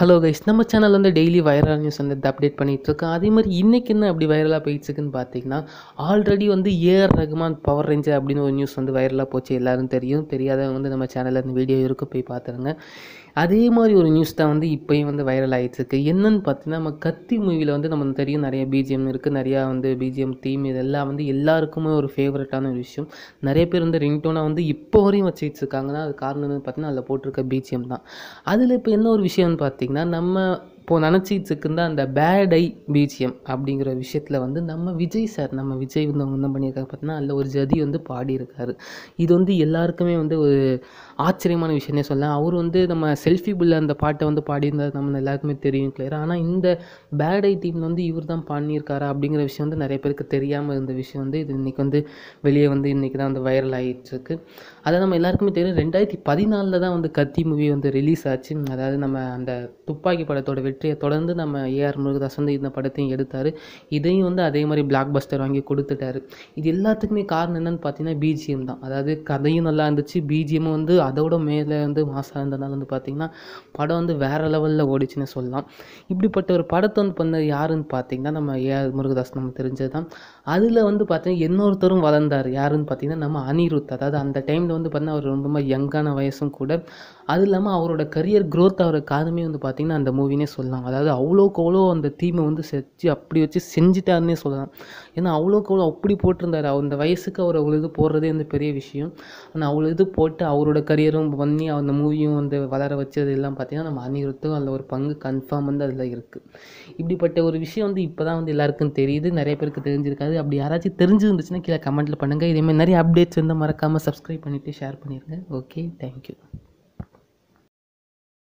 hello guys நம்ம channel வந்து daily viral news வந்து அப்டேட் பண்ணிகிட்ருக்கோம் அதே மாதிரி இன்றைக்கி என்ன அப்படி வைரலாக போயிட்டுருக்குன்னு பார்த்தீங்கன்னா ஆல்ரெடி வந்து ஏஆர் ரகுமான் பவர் ரேஞ்சர் அப்படின்னு ஒரு நியூஸ் வந்து வைரலாக போச்சு எல்லாரும் தெரியும் தெரியாதவங்க வந்து நம்ம சேனலில் இந்த வீடியோ இருக்கு போய் பார்த்துருங்க அதே மாதிரி ஒரு நியூஸ் தான் வந்து இப்போயும் வந்து வைரல் ஆகிட்டுருக்கு என்னன்னு பார்த்தீங்கன்னா நம்ம கத்தி மூவியில் வந்து நம்ம தெரியும் நிறைய பிஜிஎம் இருக்குது நிறையா வந்து பிஜிஎம் தீம் இதெல்லாம் வந்து எல்லாருக்குமே ஒரு ஃபேவரட்டான ஒரு விஷயம் நிறைய பேர் வந்து ரிங்டோனாக வந்து இப்போ வரையும் வச்சுக்கிட்டு இருக்காங்கன்னா அது காரணம் பார்த்தீங்கன்னா அதில் போட்டிருக்க பிஜிஎம் தான் அதில் இப்போ என்ன ஒரு விஷயம்னு பார்த்தீங்கன்னா ಪಾರ್ಟಿಗೆ ನಾನು ನಮ್ಮ இப்போது நினச்சிக்கிட்டு அந்த பேட் ஐ பிஜிஎம் அப்படிங்கிற விஷயத்தில் வந்து நம்ம விஜய் சார் நம்ம விஜய் வந்து அவங்க என்ன பண்ணியிருக்காரு பார்த்தீங்கன்னா அதில் ஒரு ஜதி வந்து பாடியிருக்காரு இது வந்து எல்லாருக்குமே வந்து ஒரு ஆச்சரியமான விஷயம்னே சொல்லலாம் அவர் வந்து நம்ம செல்ஃபி புல்ல அந்த பாட்டை வந்து பாடியிருந்தார் நம்ம எல்லாருக்குமே தெரியும் கிளியர் ஆனால் இந்த பேட் ஐ டீமில் வந்து இவர் தான் பண்ணியிருக்காரா அப்படிங்கிற விஷயம் வந்து நிறைய பேருக்கு தெரியாமல் இருந்த விஷயம் வந்து இது இன்றைக்கி வந்து வெளியே வந்து இன்றைக்கி தான் வந்து வைரல் ஆகிட்டுருக்கு அதை நம்ம எல்லாருக்குமே தெரியும் ரெண்டாயிரத்தி பதினாலில் தான் வந்து கத்தி மூவி வந்து ரிலீஸ் ஆச்சு அதாவது நம்ம அந்த துப்பாக்கி படத்தோட வெற்றி வெற்றியை தொடர்ந்து நம்ம ஏஆர் முருகதாஸ் வந்து இந்த படத்தையும் எடுத்தார் இதையும் வந்து அதே மாதிரி பிளாக் பஸ்டர் வாங்கி கொடுத்துட்டாரு இது எல்லாத்துக்குமே காரணம் என்னென்னு பார்த்தீங்கன்னா பிஜிஎம் தான் அதாவது கதையும் நல்லா இருந்துச்சு பிஜிஎம்மும் வந்து அதோட மேலே வந்து மாசாக இருந்ததுனால வந்து பார்த்திங்கன்னா படம் வந்து வேறு லெவலில் ஓடிச்சுன்னு சொல்லலாம் இப்படிப்பட்ட ஒரு படத்தை வந்து பண்ண யாருன்னு பார்த்தீங்கன்னா நம்ம ஏஆர் முருகதாஸ் நம்ம தெரிஞ்சது தான் அதில் வந்து பார்த்தீங்கன்னா இன்னொருத்தரும் வளர்ந்தார் யாருன்னு பார்த்தீங்கன்னா நம்ம அனிருத் அதாவது அந்த டைமில் வந்து பார்த்தீங்கன்னா அவர் ரொம்ப யங்கான வயசும் கூட அது இல்லாமல் அவரோட கரியர் க்ரோத் அவரோட காரணமே வந்து பார்த்திங்கன்னா அந்த மூவினே சொல்லலாம் சொல்லலாம் அதாவது அவ்வளோக்கு அவ்வளோ அந்த தீமை வந்து செஞ்சு அப்படி வச்சு செஞ்சுட்டாருன்னே சொல்லலாம் ஏன்னா அவ்வளோக்கு அவ்வளோ அப்படி போட்டிருந்தார் அந்த வயசுக்கு அவர் அவ்வளோ இது போடுறதே வந்து பெரிய விஷயம் ஆனால் அவ்வளோ இது போட்டு அவரோட கரியரும் பண்ணி அந்த மூவியும் வந்து வளர வச்சது எல்லாம் பார்த்தீங்கன்னா நம்ம அனிருத்துக்கும் அதில் ஒரு பங்கு கன்ஃபார்ம் வந்து அதில் இருக்குது இப்படிப்பட்ட ஒரு விஷயம் வந்து இப்போ தான் வந்து எல்லாருக்கும் தெரியுது நிறைய பேருக்கு தெரிஞ்சிருக்காது அப்படி யாராச்சும் தெரிஞ்சிருந்துச்சுன்னா கீழே கமெண்ட்டில் பண்ணுங்கள் இதேமாதிரி நிறைய அப்டேட்ஸ் வந்து மறக்காமல் சப்ஸ்கிரைப் பண்ணிவிட்டு ஷேர் பண்ணிடுங்க ஓகே தேங்க்யூ